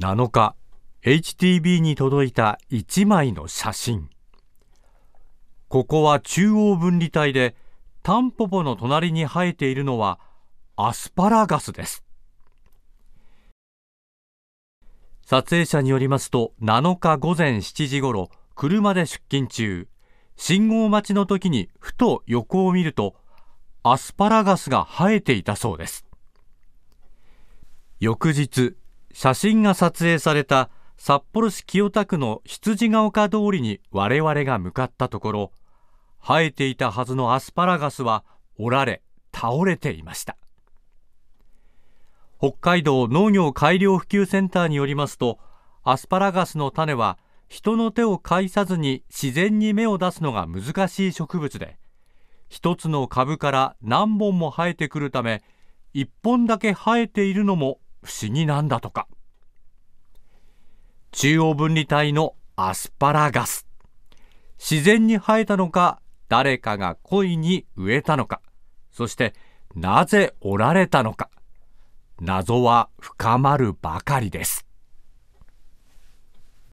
7日 HTB に届いた1枚の写真ここは中央分離帯でタンポポの隣に生えているのはアスパラガスです撮影者によりますと7日午前7時ごろ車で出勤中信号待ちの時にふと横を見るとアスパラガスが生えていたそうです翌日写真が撮影された札幌市清田区の羊ヶ丘通りに我々が向かったところ生えていたはずのアスパラガスは折られ倒れていました北海道農業改良普及センターによりますとアスパラガスの種は人の手を介さずに自然に芽を出すのが難しい植物で一つの株から何本も生えてくるため一本だけ生えているのも不思議なんだとか中央分離帯のアスパラガス自然に生えたのか誰かが恋に植えたのかそしてなぜ折られたのか謎は深まるばかりです